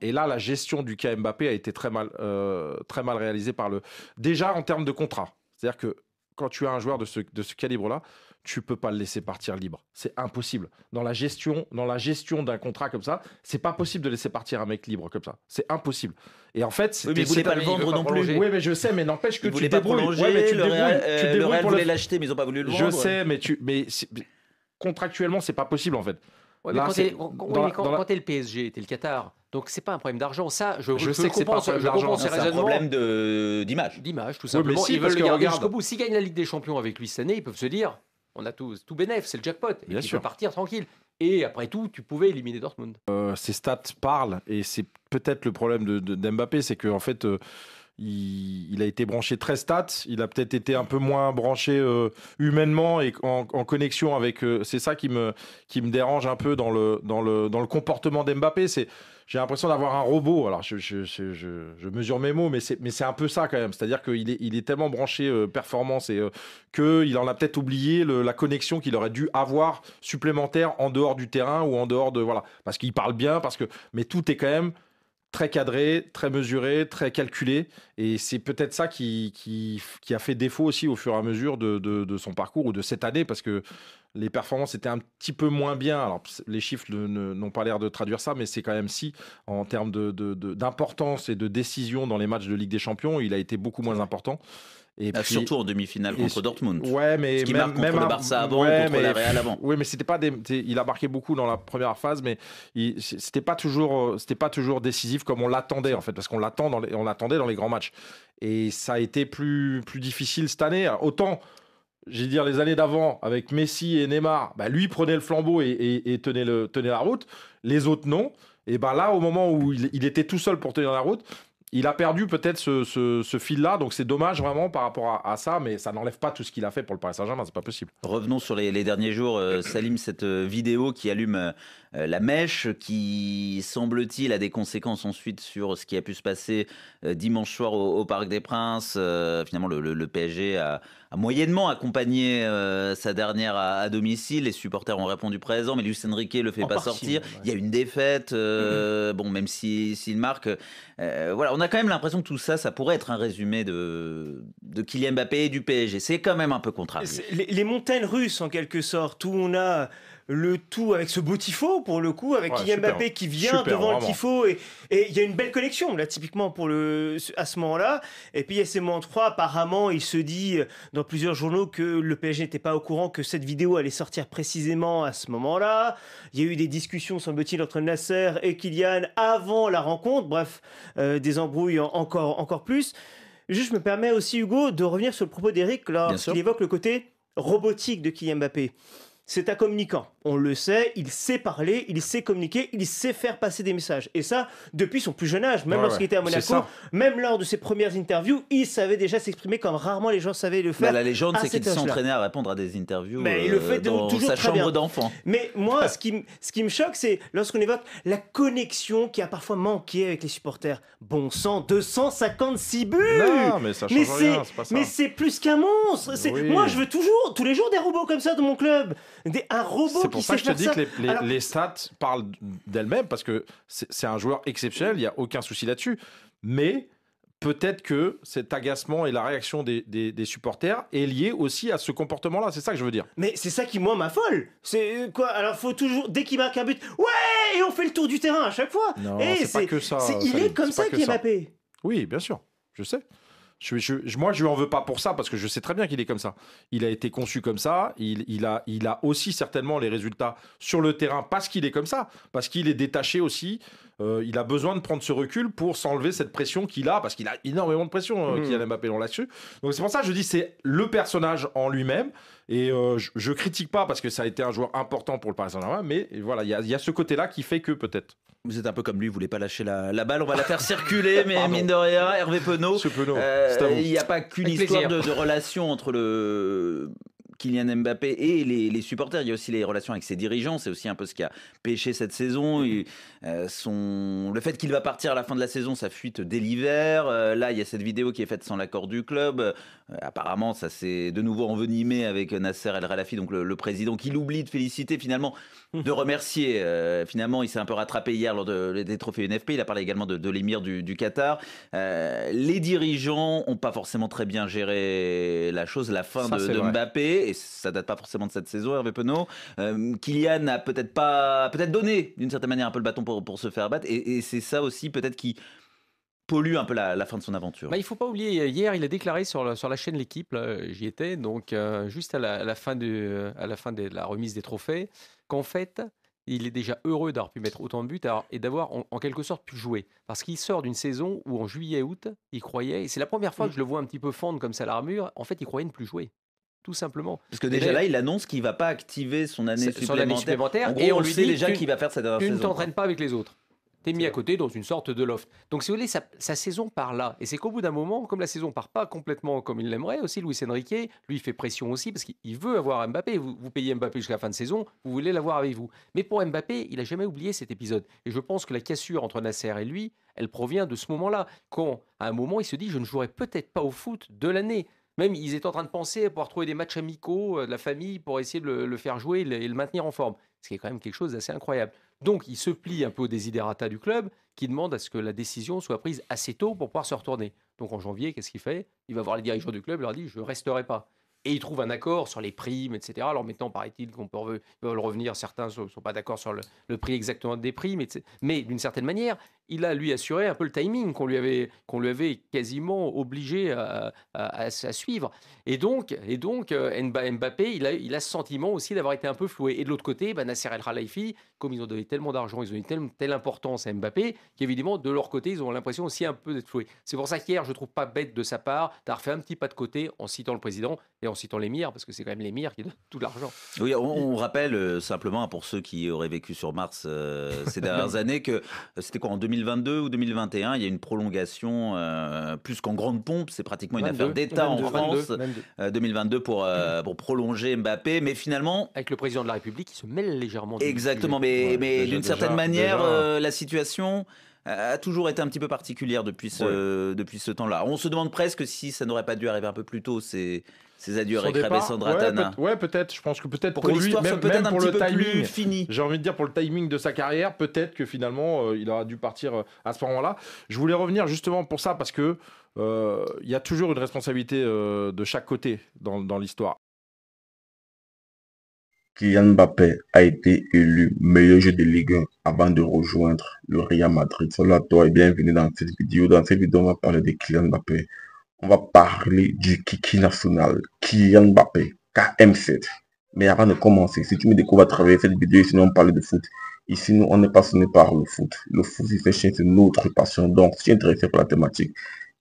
Et là, la gestion du cas Mbappé a été très mal, euh, très mal réalisée par le. Déjà en termes de contrat. C'est-à-dire que quand tu as un joueur de ce, de ce calibre-là, tu peux pas le laisser partir libre. C'est impossible. Dans la gestion, dans la gestion d'un contrat comme ça, c'est pas possible de laisser partir un mec libre comme ça. C'est impossible. Et en fait, oui, mais vous pas le vendre non plus. Oui, mais je sais, mais n'empêche que tu voulez pas le mais tu le débrouilles, euh, voulait l'acheter, mais ils ont pas voulu le vendre. Je sais, mais tu, mais contractuellement, c'est pas possible en fait quand t'es le PSG, t'es le Qatar. Donc c'est pas un problème d'argent, ça je, sais que c'est pas un problème d'argent, hein. c'est un problème d'image. D'image, tout simplement. ils veulent le garder jusqu'au bout. S'ils gagnent la Ligue des Champions avec lui cette année, ils peuvent se dire, on a tout, tout bénéf, c'est le jackpot. Et Bien sûr. partir tranquille. Et après tout, tu pouvais éliminer Dortmund. Euh, ces stats parlent et c'est peut-être le problème de, c'est qu'en en fait. Euh, il, a été branché très stats, il a peut-être été un peu moins branché euh, humainement et en, connexion avec. Euh, c'est ça qui me, qui me dérange un peu dans le, dans le, dans le comportement d'Mbappé. C'est, j'ai l'impression d'avoir un robot. Alors, je, mesure mes mots, mais c'est, mais c'est un peu ça quand même. C'est-à-dire qu'il est, il est tellement branché euh, performance et qu'il en a peut-être oublié la connexion qu'il aurait dû avoir supplémentaire en dehors du terrain ou en dehors de. Voilà. Parce qu'il parle bien, parce que. Mais tout est quand même très cadré, très mesuré, très calculé. Et c'est peut-être ça qui, qui, a fait défaut aussi au fur et à mesure de, son parcours ou de cette année, parce que les performances étaient un petit peu moins bien. Alors, les chiffres n'ont pas l'air de traduire ça, mais c'est quand même si, en termes d'importance et de décision dans les matchs de Ligue des Champions, il a été beaucoup moins important. Euh, surtout en demi-finale contre Dortmund. Ouais, mais ce qui même, marque même le Barça avant, contre la Real avant. Oui, mais c'était pas il a marqué beaucoup dans la première phase, mais c'était pas toujours, euh, c'était pas toujours décisif comme on l'attendait en fait, parce qu'on l'attend on l'attendait dans les grands matchs. Et ça a été plus, plus difficile cette année. autant, j'ai dire les années d'avant avec Messi et Neymar, bah, lui prenait le flambeau et, tenait le, la route. Les autres non. Et ben là, au moment où il était tout seul pour tenir la route, il a perdu peut-être ce, fil-là, donc c'est dommage vraiment par rapport à, ça, mais ça n'enlève pas tout ce qu'il a fait pour le Paris Saint-Germain, c'est pas possible. Revenons sur les, derniers jours, euh, Salim, cette euh, vidéo qui allume euh, la mèche, qui semble-t-il a des conséquences ensuite sur ce qui a pu se passer dimanche soir au, Parc des Princes. finalement, le, le PSG a, a moyennement accompagné euh, sa dernière à, domicile. Les supporters ont répondu présent, mais Luis Enrique le fait pas sortir. Il y a une défaite. Euh, mm-hmm. Bon, même s'il si, s'il marque, euh, voilà, on a quand même l'impression que tout ça, ça pourrait être un résumé de, de Kylian Mbappé et du PSG. C'est quand même un peu contraire. Les, les montagnes russes, en quelque sorte, où on a le tout avec ce beau tifo pour le coup, avec Kylian Mbappé qui vient devant le tifo et il y a une belle connexion là typiquement pour le à ce moment-là. Et puis il y a ces moments 3, apparemment il se dit euh, dans plusieurs journaux que le PSG n'était pas au courant que cette vidéo allait sortir précisément à ce moment-là. Il y a eu des discussions semble-t-il entre Nasser et Kylian avant la rencontre. Bref, euh, des embrouilles encore encore plus. Juste, je me permets aussi Hugo de revenir sur le propos d'Eric lorsqu'il évoque le côté robotique de Kylian Mbappé. C'est un communicant on le sait, il sait parler, il sait communiquer, il sait faire passer des messages. Et ça, depuis son plus jeune âge, même lorsqu'il était à Monaco, même lors de ses premières interviews, il savait déjà s'exprimer comme rarement les gens savaient le faire. Bah, la légende, c'est qu'il s'entraînait à répondre à des interviews Mais le fait euh, de, dans sa chambre d'enfant. Mais moi, ce qui, ce qui me choque, c'est lorsqu'on évoque la connexion qui a parfois manqué avec les supporters. Bon sang, 256 buts Non, mais ça change c'est Mais c'est plus qu'un monstre Moi, je veux toujours, tous les jours, des robots comme ça dans mon club. Des, un robot pour ça que je te dis que les, stats parlent d'elles-mêmes parce que c'est un joueur exceptionnel, il n'y a aucun souci là-dessus. Mais peut-être que cet agacement et la réaction des, supporters est lié aussi à ce comportement-là. C'est ça que je veux dire. Mais c'est ça qui, moi, m'affole. C'est euh, quoi Alors, faut toujours, dès qu'il marque un but, ouais, et on fait le tour du terrain à chaque fois. Non, eh, c'est pas que ça. il est, comme ça, qui ma paix Oui, bien sûr. Je sais. Je, moi, je lui en veux pas pour ça parce que je sais très bien qu'il est comme ça. Il a été conçu comme ça. il a aussi certainement les résultats sur le terrain parce qu'il est comme ça, parce qu'il est détaché aussi euh, il a besoin de prendre ce recul pour s'enlever cette pression qu'il a, parce qu'il a énormément de pression, euh, mmh. Kylian Mbappé, là-dessus. Donc c'est pour ça que je dis c'est le personnage en lui-même. Et euh, je, je, critique pas parce que ça a été un joueur important pour le Paris Saint-Germain, mais voilà, il y, a ce côté-là qui fait que peut-être. Vous êtes un peu comme lui, vous voulez pas lâcher la, balle, on va la faire circuler, mais mine de rien, Hervé Penaud. Euh, il n'y a pas qu'une histoire de, de relation entre le Kylian Mbappé et les, supporters. Il y a aussi les relations avec ses dirigeants. C'est aussi un peu ce qui a pêché cette saison. Euh, le fait qu'il va partir à la fin de la saison, sa fuite dès l'hiver. Euh, là, il y a cette vidéo qui est faite sans l'accord du club. Euh, apparemment, ça s'est de nouveau envenimé avec Nasser El Ralafi, donc le, président, qu'il oublie de féliciter finalement, de remercier. finalement, il s'est un peu rattrapé hier lors des trophées UNFP. Il a parlé également de, l'émir du, Qatar. les dirigeants n'ont pas forcément très bien géré la chose, la fin de Mbappé et ça date pas forcément de cette saison, Hervé Penaud. Euh, Kylian a peut-être pas, peut-être donné d'une certaine manière un peu le bâton pour, se faire battre, et, c'est ça aussi peut-être qui pollue un peu la, fin de son aventure. Il bah, il faut pas oublier, hier il a déclaré sur, la, sur la chaîne L'équipe, j'y étais, donc euh, juste à la, fin, à la fin de la remise des trophées, qu'en fait, il est déjà heureux d'avoir pu mettre autant de buts et d'avoir en, quelque sorte pu jouer. Parce qu'il sort d'une saison où en juillet-août, il croyait, et c'est la première fois mm. que je le vois un petit peu fendre comme ça l'armure, en fait, il croyait ne plus jouer tout simplement. Parce que déjà là, il annonce qu'il ne va pas activer son année supplémentaire. et on, lui dit déjà qu'il va faire sa dernière saison. Tu ne t'entraînes pas avec les autres. Tu es mis à côté dans une sorte de loft. Donc, si vous voulez, sa, saison part là. Et c'est qu'au bout d'un moment, comme la saison part pas complètement comme il l'aimerait, aussi, Luis Enrique, lui, fait pression aussi parce qu'il veut avoir Mbappé. Vous, vous payez Mbappé jusqu'à la fin de saison, vous voulez l'avoir avec vous. Mais pour Mbappé, il a jamais oublié cet épisode. Et je pense que la cassure entre Nasser et lui, elle provient de ce moment-là. Quand, à un moment, il se dit, je ne jouerai peut-être pas au foot de l'année. Même, ils étaient en train de penser à pouvoir trouver des matchs amicaux euh, de la famille pour essayer de le, faire jouer et le, maintenir en forme. Ce qui est quand même quelque chose d'assez incroyable. Donc, il se plie un peu aux désiderata du club qui demande à ce que la décision soit prise assez tôt pour pouvoir se retourner. Donc, en janvier, qu'est-ce qu'il fait Il va voir les dirigeants du club, il leur dit Je ne resterai pas. Et il trouve un accord sur les primes, etc. Alors maintenant, paraît-il qu'on peut, le revenir, certains ne sont, pas d'accord sur le, prix exactement des primes, mais d'une certaine manière, il a lui assuré un peu le timing qu'on lui avait, qu'on lui avait quasiment obligé à, à, suivre. Et donc, et donc euh, Mbappé, il a, il a ce sentiment aussi d'avoir été un peu floué. Et de l'autre côté, bah, Nasser El Khelaifi, comme ils ont donné tellement d'argent, ils ont eu telle, telle importance à Mbappé, qu'évidemment, de leur côté, ils ont l'impression aussi un peu d'être floués. C'est pour ça qu'hier, je trouve pas bête de sa part d'avoir fait un petit pas de côté en citant le président et en citant l'émir, parce que c'est quand même l'émir qui donne tout l'argent. Oui, on, rappelle euh, simplement pour ceux qui auraient vécu sur Mars euh, ces dernières années que c'était quoi en 2000 2022 ou 2021, il y a une prolongation euh, plus qu'en grande pompe. C'est pratiquement une affaire d'État en France. 2022 euh, euh, pour, prolonger Mbappé. Mais finalement. Avec le président de la République qui se mêle légèrement. Exactement. Mais, mais d'une certaine manière, la situation a toujours été un petit peu particulière depuis ce, depuis ce temps-là. On se demande presque si ça n'aurait pas dû arriver un peu plus tôt. C'est ces adieux Sandra Ouais, peut-être. je pense que peut-être pour, même, pour le timing, fini. J'ai envie de dire pour le timing de sa carrière, peut-être que finalement, euh, il aura dû partir euh, à ce moment-là. Je voulais revenir justement pour ça parce que euh, il y a toujours une responsabilité de chaque côté dans, l'histoire. Kylian Mbappé a été élu meilleur jeu de Ligue 1 avant de rejoindre le Real Madrid. Salut à toi et bienvenue dans cette vidéo. Dans cette vidéo, on va parler de Kylian Mbappé on va parler du Kiki National, Kylian Mbappé, KM7. Mais avant de commencer, si tu me découvres à travers cette vidéo, sinon on parle de foot. Ici, nous, on est passionné par le foot. Le foot, c'est notre passion. Donc, si tu es intéressé par la thématique,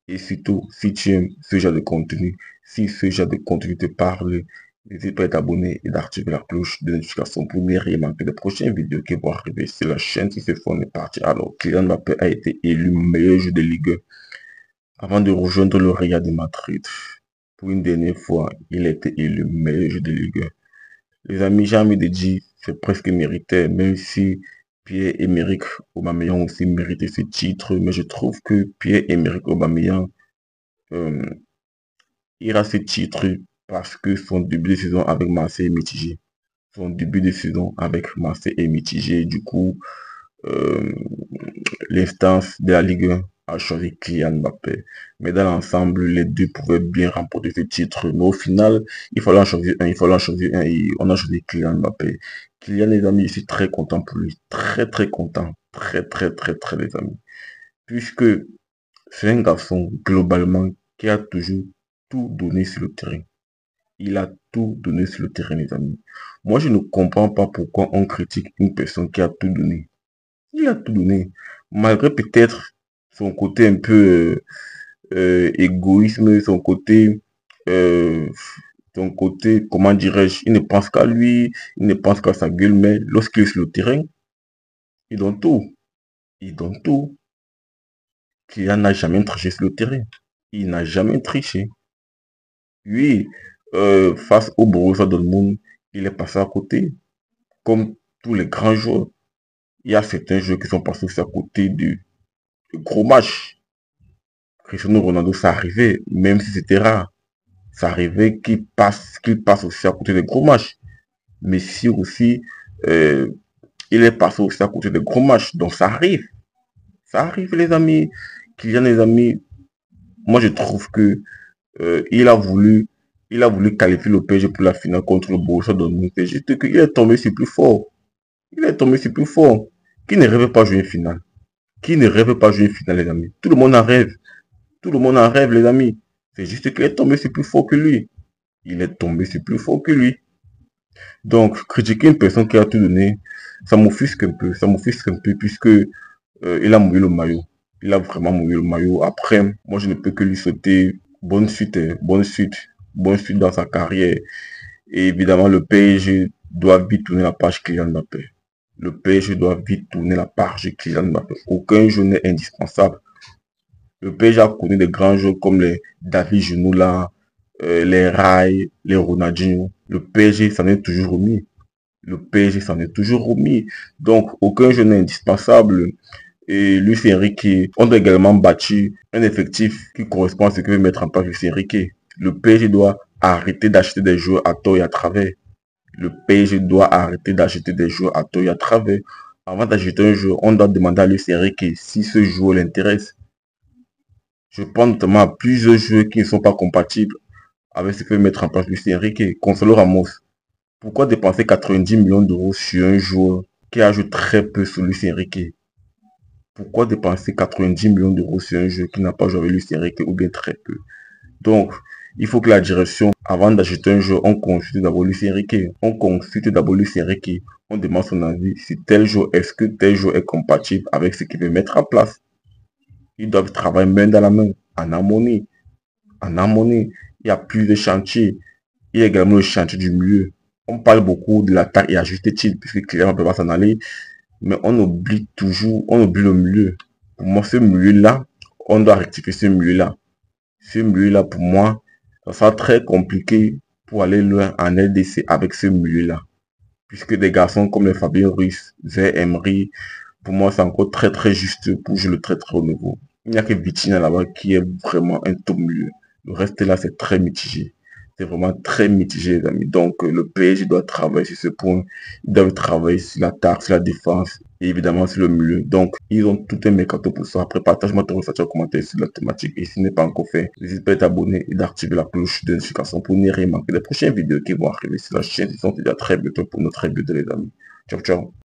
et surtout, si tu aimes ce genre de contenu, si ce genre de contenu te parle, n'hésite pas à t'abonner et d'activer la cloche de notification pour ne rien manquer de prochaines vidéos qui vont arriver sur la chaîne qui se font partie. Alors, Kylian Mbappé a été élu meilleur jeu de Ligue avant de rejoindre le Real de Madrid, pour une dernière fois, il était élu meilleur jeu de Ligue Les amis, j'ai envie de dire, c'est presque mérité, même si Pierre-Emerick Aubameyang aussi méritait ce titre, mais je trouve que Pierre-Emerick Aubameyang euh, ira ce titre parce que son début de saison avec Marseille est mitigé. Son début de saison avec Marseille est mitigé. Du coup, euh, l'instance de la Ligue a choisi Kylian Mbappé. Mais dans l'ensemble, les deux pouvaient bien remporter ce titre. Mais au final, il fallait en choisir un, il fallait en choisir un et on a choisi Kylian Mbappé. Kylian, les amis, je suis très content pour lui. Très, très content. Très, très, très, très, les amis. Puisque c'est un garçon, globalement, qui a toujours tout donné sur le terrain. Il a tout donné sur le terrain, les amis. Moi, je ne comprends pas pourquoi on critique une personne qui a tout donné. Il a tout donné. Malgré peut-être son côté un peu euh, égoïsme, son côté, euh, son côté, comment dirais-je, il ne pense qu'à lui, il ne pense qu'à sa gueule, mais lorsqu'il est le terrain, il donne tout. Il donne tout. Kylian n'a jamais triché sur le terrain. Il n'a jamais triché. Oui, euh, face au Borussia monde, il est passé à côté. Comme tous les grands joueurs, il y a certains jeux qui sont passés à côté du, gros match. Cristiano Ronaldo, ça arrivait, même si c'était rare. Ça arrivait qu'il passe, qu'il passe aussi à côté des gros matchs. Mais si aussi, euh, il est passé aussi à côté des gros matchs. Donc ça arrive. Ça arrive, les amis. Kylian, les amis, moi je trouve que euh, il a voulu il a voulu qualifier le PSG pour la finale contre le Borussia Dortmund. Juste qu'il est tombé sur plus fort. Il est tombé sur plus fort. Qui ne rêvait pas jouer une finale. Qui ne rêve pas jouer une finale, les amis Tout le monde en rêve. Tout le monde en rêve, les amis. C'est juste qu'il est tombé c'est plus fort que lui. Il est tombé c'est plus fort que lui. Donc, critiquer une personne qui a tout donné, ça m'offusque un peu. Ça m'offusque un peu puisque euh, il a mouillé le maillot. Il a vraiment mouillé le maillot. Après, moi, je ne peux que lui souhaiter bonne suite, hein. bonne suite, bonne suite dans sa carrière. Et évidemment, le PSG doit vite tourner la page client de la paix le PSG doit vite tourner la page de Aucun jeu n'est indispensable. Le PSG a connu des grands jeux comme les David Genoula, euh, les Rai, les Ronaldinho. Le PSG s'en est toujours remis. Le PSG s'en est toujours remis. Donc, aucun jeu n'est indispensable. Et Lucien on ont également bâti un effectif qui correspond à ce que veut mettre en place Lucien Enrique. Le PSG doit arrêter d'acheter des jeux à tort et à travers le PSG doit arrêter d'acheter des jeux à à Travers. Avant d'acheter un jeu, on doit demander à Lucien Riquet si ce joueur l'intéresse. Je pense notamment à plusieurs jeux qui ne sont pas compatibles avec ce que peut mettre en place Lucien Riquet. Consolo Ramos. Pourquoi dépenser 90 millions d'euros sur un joueur qui a joué très peu sur Lucien Riquet Pourquoi dépenser 90 millions d'euros sur un joueur qui n'a pas joué avec Lucien Riquet ou bien très peu Donc, il faut que la direction, avant d'acheter un jeu, on consulte d'abord Lucien Enrique. On consulte d'abord Lucien Enrique. On demande son avis si tel jeu, est-ce que tel jeu est compatible avec ce qu'il veut mettre en place. Ils doivent travailler main dans la main, en harmonie. En harmonie. Il y a plus de chantiers. Il y a également le chantier du milieu. On parle beaucoup de la taille et ajuste-t-il, puisque clairement, on ne peut pas s'en aller. Mais on oublie toujours, on oublie le milieu. Pour moi, ce milieu-là, on doit rectifier ce milieu-là. Ce milieu-là, pour moi, ça sera très compliqué pour aller loin en LDC avec ce milieu-là. Puisque des garçons comme le Fabien Ruiz, Zé Emery, pour moi, c'est encore très très juste pour que je le traite au nouveau. Il n'y a que Vitina là-bas qui est vraiment un top milieu. Le reste là, c'est très mitigé. C'est vraiment très mitigé, les amis. Donc, euh, le PSG doit travailler sur ce point. il doit travailler sur l'attaque, sur la défense et évidemment c'est le milieu. Donc, ils ont tout un mécato pour ça. Après, partage-moi ton ressenti en commentaire sur la thématique. Et si ce n'est pas encore fait, n'hésite pas à t'abonner et d'activer la cloche de notification pour ne rien manquer des prochaines vidéos qui vont arriver sur la chaîne. Ils sont déjà très bientôt pour notre review de les amis. Ciao, ciao.